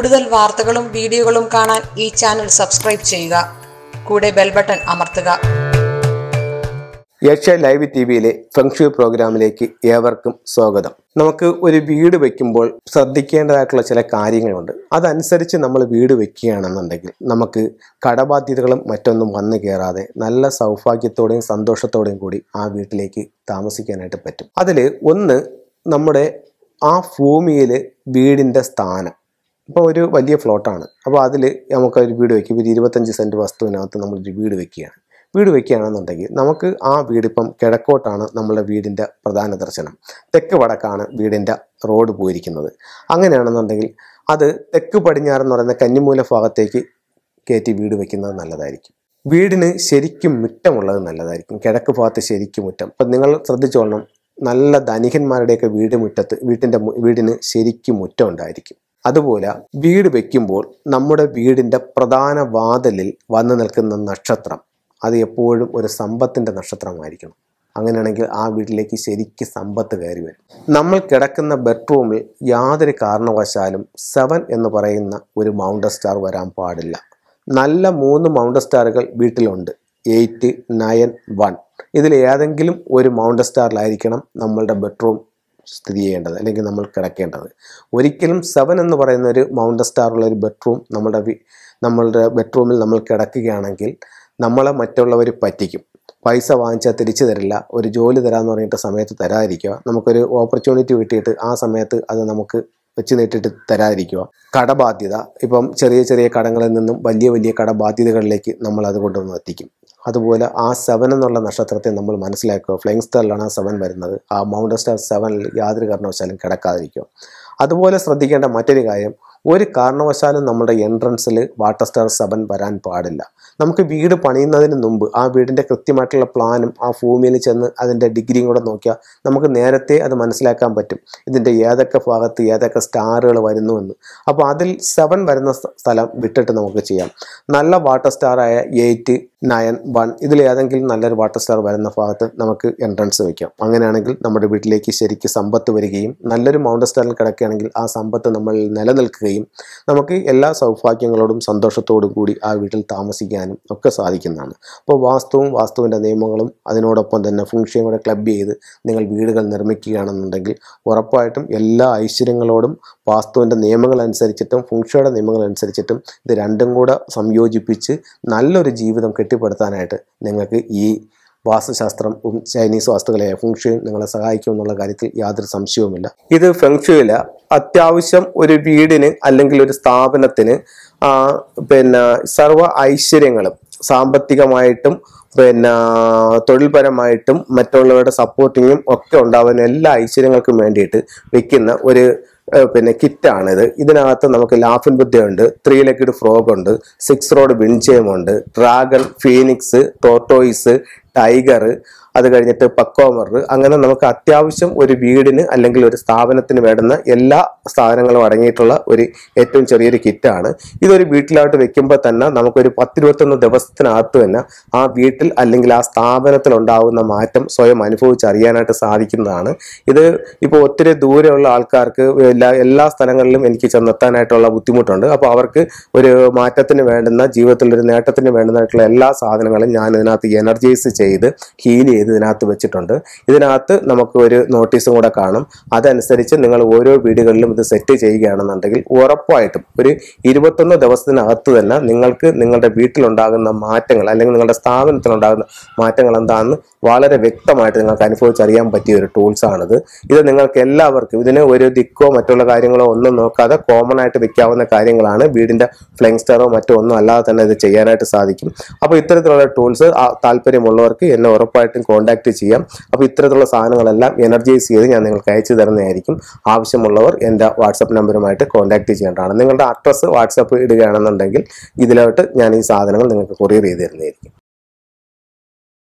കൂടുതൽ വാർത്തകളും വീഡിയോകളും കാണാൻ ഈ ചാനൽ സബ്സ്ക്രൈബ് ചെയ്യുക കൂടെ ബെൽ ബട്ടൺ അമർത്തുക ഏഷ്യ ലൈവ് ടി വിയിലെ ഫെങ്ഷു പ്രോഗ്രാമിലേക്ക് ഏവർക്കും സ്വാഗതം നമുക്ക് ഒരു വീട് വെക്കുമ്പോൾ ശ്രദ്ധിക്കേണ്ടതായിട്ടുള്ള ചില കാര്യങ്ങളുണ്ട് അതനുസരിച്ച് നമ്മൾ വീട് വെക്കുകയാണെന്നുണ്ടെങ്കിൽ നമുക്ക് കടബാധ്യതകളും മറ്റൊന്നും വന്നു കയറാതെ നല്ല സൗഭാഗ്യത്തോടെയും സന്തോഷത്തോടെയും കൂടി ആ വീട്ടിലേക്ക് താമസിക്കാനായിട്ട് പറ്റും അതിൽ ഒന്ന് നമ്മുടെ ആ ഭൂമിയിൽ വീടിൻ്റെ സ്ഥാനം അപ്പോൾ ഒരു വലിയ ഫ്ലോട്ടാണ് അപ്പോൾ അതിൽ നമുക്കൊരു വീട് വയ്ക്കും ഒരു ഇരുപത്തഞ്ച് സെൻറ്റ് വസ്തുവിനകത്ത് നമ്മളൊരു വീട് വെക്കുകയാണ് വീട് വെക്കുകയാണെന്നുണ്ടെങ്കിൽ നമുക്ക് ആ വീടിപ്പം കിഴക്കോട്ടാണ് നമ്മളുടെ വീടിൻ്റെ പ്രധാന ദർശനം തെക്ക് വടക്കാണ് വീടിൻ്റെ റോഡ് പോയിരിക്കുന്നത് അങ്ങനെയാണെന്നുണ്ടെങ്കിൽ അത് തെക്ക് പടിഞ്ഞാറെന്ന് പറയുന്ന കന്നിമൂല ഭാഗത്തേക്ക് കയറ്റി വീട് വെക്കുന്നത് നല്ലതായിരിക്കും വീടിന് ശരിക്കും മുറ്റമുള്ളത് നല്ലതായിരിക്കും കിഴക്ക് ഭാഗത്ത് ശരിക്കും മുറ്റം അപ്പം നിങ്ങൾ ശ്രദ്ധിച്ചോളണം നല്ല ധനികന്മാരുടെയൊക്കെ വീട് മുറ്റത്ത് വീട്ടിൻ്റെ വീടിന് ശരിക്കും മുറ്റം ഉണ്ടായിരിക്കും അതുപോലെ വീട് വയ്ക്കുമ്പോൾ നമ്മുടെ വീടിൻ്റെ പ്രധാന വാതിലിൽ വന്നു നിൽക്കുന്ന നക്ഷത്രം അത് എപ്പോഴും ഒരു സമ്പത്തിൻ്റെ നക്ഷത്രമായിരിക്കണം അങ്ങനെയാണെങ്കിൽ ആ വീട്ടിലേക്ക് ശരിക്കും സമ്പത്ത് കയറി വരും നമ്മൾ കിടക്കുന്ന ബെഡ്റൂമിൽ യാതൊരു കാരണവശാലും സെവൻ എന്ന് പറയുന്ന ഒരു മൗണ്ട് സ്റ്റാർ വരാൻ പാടില്ല നല്ല മൂന്ന് മൗണ്ട് സ്റ്റാറുകൾ വീട്ടിലുണ്ട് എയ്റ്റ് നയൻ വൺ ഇതിൽ ഏതെങ്കിലും ഒരു മൗണ്ട് സ്റ്റാറിലായിരിക്കണം നമ്മളുടെ ബെഡ്റൂം സ്ഥിതി ചെയ്യേണ്ടത് അല്ലെങ്കിൽ നമ്മൾ കിടക്കേണ്ടത് ഒരിക്കലും സെവൻ എന്ന് പറയുന്ന ഒരു മൗണ്ട സ്റ്റാറുള്ള ഒരു ബെഡ്റൂം നമ്മുടെ നമ്മളുടെ ബെഡ്റൂമിൽ നമ്മൾ കിടക്കുകയാണെങ്കിൽ നമ്മളെ മറ്റുള്ളവർ പറ്റിക്കും പൈസ വാങ്ങിച്ചാൽ തിരിച്ചു തരില്ല ഒരു ജോലി തരാമെന്ന് പറഞ്ഞിട്ട് സമയത്ത് തരാതിരിക്കുക നമുക്കൊരു ഓപ്പർച്യൂണിറ്റി കിട്ടിയിട്ട് ആ സമയത്ത് അത് നമുക്ക് വെച്ച് നീട്ടിട്ട് തരാതിരിക്കുക കടബാധ്യത ഇപ്പം ചെറിയ ചെറിയ കടങ്ങളിൽ നിന്നും വലിയ വലിയ കടബാധ്യതകളിലേക്ക് നമ്മൾ അത് കൊണ്ടുവന്ന് എത്തിക്കും അതുപോലെ ആ സെവൻ എന്നുള്ള നക്ഷത്രത്തെ നമ്മൾ മനസ്സിലാക്കുക ഫ്ലൈങ് സ്റ്റാറിലാണ് ആ സെവൻ വരുന്നത് ആ മൗണ്ട് സ്റ്റാർ സെവനിൽ യാതൊരു കാരണവശാലും കിടക്കാതിരിക്കുക അതുപോലെ ശ്രദ്ധിക്കേണ്ട മറ്റൊരു കാര്യം ഒരു കാരണവശാലും നമ്മുടെ എൻട്രൻസിൽ വാട്ടർ സ്റ്റാർ സെവൻ വരാൻ പാടില്ല നമുക്ക് വീട് പണിയുന്നതിന് മുമ്പ് ആ വീടിൻ്റെ കൃത്യമായിട്ടുള്ള പ്ലാനും ആ ഭൂമിയിൽ ചെന്ന് അതിൻ്റെ ഡിഗ്രിയും കൂടെ നോക്കിയാൽ നമുക്ക് നേരത്തെ അത് മനസ്സിലാക്കാൻ പറ്റും ഇതിൻ്റെ ഏതൊക്കെ ഭാഗത്ത് ഏതൊക്കെ സ്റ്റാറുകൾ വരുന്നു എന്ന് അപ്പോൾ അതിൽ സെവൻ വരുന്ന സ്ഥലം വിട്ടിട്ട് നമുക്ക് ചെയ്യാം നല്ല വാട്ടർ സ്റ്റാറായ എയ്റ്റ് നയൻ വൺ ഏതെങ്കിലും നല്ലൊരു വാട്ടർ സ്റ്റാർ വരുന്ന ഭാഗത്ത് നമുക്ക് എൻട്രൻസ് വയ്ക്കാം അങ്ങനെയാണെങ്കിൽ നമ്മുടെ വീട്ടിലേക്ക് ശരിക്ക് സമ്പത്ത് വരികയും നല്ലൊരു മൗണ്ട സ്റ്റാറിൽ കിടക്കുകയാണെങ്കിൽ ആ സമ്പത്ത് നമ്മൾ നിലനിൽക്കുകയും നമുക്ക് എല്ലാ സൗഭാഗ്യങ്ങളോടും സന്തോഷത്തോടും കൂടി ആ വീട്ടിൽ താമസിക്കാനും ഒക്കെ സാധിക്കുന്നതാണ് അപ്പോൾ വാസ്തുവും വാസ്തുവിൻ്റെ നിയമങ്ങളും അതിനോടൊപ്പം തന്നെ ഫുങ്ഷയും കൂടെ ക്ലബ് ചെയ്ത് നിങ്ങൾ വീടുകൾ നിർമ്മിക്കുകയാണെന്നുണ്ടെങ്കിൽ ഉറപ്പായിട്ടും എല്ലാ ഐശ്വര്യങ്ങളോടും വാസ്തുവിൻ്റെ നിയമങ്ങൾ അനുസരിച്ചിട്ടും ഫുങ്ഷയുടെ നിയമങ്ങൾ അനുസരിച്ചിട്ടും ഇത് രണ്ടും കൂടെ സംയോജിപ്പിച്ച് നല്ലൊരു ജീവിതം കെട്ടിപ്പടുത്താനായിട്ട് നിങ്ങൾക്ക് ഈ വാസ്തുശാസ്ത്രം ചൈനീസ് വാസ്തുക്കളെ ഫെങ്ഷുയും നിങ്ങളെ സഹായിക്കും എന്നുള്ള കാര്യത്തിൽ യാതൊരു സംശയവുമില്ല ഇത് ഫെങ്ഷുയില അത്യാവശ്യം ഒരു വീടിന് അല്ലെങ്കിൽ ഒരു സ്ഥാപനത്തിന് പിന്നെ സർവ ഐശ്വര്യങ്ങളും സാമ്പത്തികമായിട്ടും പിന്നെ തൊഴിൽപരമായിട്ടും മറ്റുള്ളവരുടെ സപ്പോർട്ടിങ്ങും ഒക്കെ ഉണ്ടാവുന്ന എല്ലാ ഐശ്വര്യങ്ങൾക്കും വേണ്ടിയിട്ട് വെക്കുന്ന ഒരു പിന്നെ കിറ്റാണിത് ഇതിനകത്ത് നമുക്ക് ലാഫിൻ ബുദ്ധയുണ്ട് ത്രീ ലക്കിഡ് ഫ്രോഗ് ഉണ്ട് സിക്സ് റോഡ് വിൻചയമുണ്ട് ഡ്രാഗൺ ഫീനിക്സ് ടോട്ടോയിസ് ടൈഗർ അത് കഴിഞ്ഞിട്ട് പക്കോമർ അങ്ങനെ നമുക്ക് അത്യാവശ്യം ഒരു വീടിന് അല്ലെങ്കിൽ ഒരു സ്ഥാപനത്തിന് വേണ്ടുന്ന എല്ലാ സാധനങ്ങളും അടങ്ങിയിട്ടുള്ള ഒരു ഏറ്റവും ചെറിയൊരു കിറ്റാണ് ഇതൊരു വീട്ടിലായിട്ട് വെക്കുമ്പോൾ തന്നെ നമുക്കൊരു പത്തിരുപത്തൊന്ന് ദിവസത്തിനകത്ത് തന്നെ ആ വീട്ടിൽ അല്ലെങ്കിൽ ആ സ്ഥാപനത്തിൽ മാറ്റം സ്വയം അനുഭവിച്ചറിയാനായിട്ട് സാധിക്കുന്നതാണ് ഇത് ഇപ്പോൾ ഒത്തിരി ദൂരെയുള്ള ആൾക്കാർക്ക് എല്ലാ എല്ലാ സ്ഥലങ്ങളിലും എനിക്ക് ചെന്നെത്താനായിട്ടുള്ള ബുദ്ധിമുട്ടുണ്ട് അപ്പോൾ അവർക്ക് ഒരു മാറ്റത്തിന് വേണ്ടുന്ന ജീവിതത്തിൽ ഒരു നേട്ടത്തിന് വേണ്ടുന്നതായിട്ടുള്ള എല്ലാ സാധനങ്ങളും ഞാൻ ഇതിനകത്ത് എനർജൈസ് ചെയ്ത് ഹീൽ ചെയ്ത് ഇതിനകത്ത് വെച്ചിട്ടുണ്ട് ഇതിനകത്ത് നമുക്ക് ഒരു നോട്ടീസും കൂടെ കാണും അതനുസരിച്ച് നിങ്ങൾ ഓരോ വീടുകളിലും ഇത് സെറ്റ് ചെയ്യുകയാണെന്നുണ്ടെങ്കിൽ ഉറപ്പായിട്ടും ഒരു ഇരുപത്തൊന്ന് ദിവസത്തിനകത്ത് തന്നെ നിങ്ങൾക്ക് നിങ്ങളുടെ വീട്ടിലുണ്ടാകുന്ന മാറ്റങ്ങൾ അല്ലെങ്കിൽ നിങ്ങളുടെ സ്ഥാപനത്തിലുണ്ടാകുന്ന മാറ്റങ്ങൾ എന്താണെന്ന് വളരെ വ്യക്തമായിട്ട് നിങ്ങൾക്ക് അനുഭവിച്ചറിയാൻ പറ്റിയ ഒരു ടൂൾസാണിത് ഇത് നിങ്ങൾക്ക് എല്ലാവർക്കും ഇതിന് ഒരു ദിക്കോ മറ്റുള്ള കാര്യങ്ങളോ ഒന്നും നോക്കാതെ കോമൺ ആയിട്ട് വിൽക്കാവുന്ന കാര്യങ്ങളാണ് വീടിൻ്റെ ഫ്ലെങ്സ്റ്ററോ മറ്റോ ഒന്നും അല്ലാതെ തന്നെ ഇത് ചെയ്യാനായിട്ട് സാധിക്കും അപ്പോൾ ഇത്തരത്തിലുള്ള ടൂൾസ് താല്പര്യമുള്ളവർ വേണ്ടവർക്ക് എന്നെ ഉറപ്പായിട്ടും കോണ്ടാക്ട് ചെയ്യാം അപ്പോൾ ഇത്തരത്തിലുള്ള സാധനങ്ങളെല്ലാം എനർജൈസ് ചെയ്ത് ഞാൻ നിങ്ങൾക്ക് അയച്ചു തരുന്നതായിരിക്കും ആവശ്യമുള്ളവർ എൻ്റെ വാട്സപ്പ് നമ്പറുമായിട്ട് കോൺടാക്ട് ചെയ്യേണ്ടതാണ് നിങ്ങളുടെ അഡ്രസ്സ് വാട്സപ്പ് ഇടുകയാണെന്നുണ്ടെങ്കിൽ ഇതിലോട്ട് ഞാൻ ഈ സാധനങ്ങൾ നിങ്ങൾക്ക് കൊറിയർ ചെയ്ത് തരുന്നതായിരിക്കും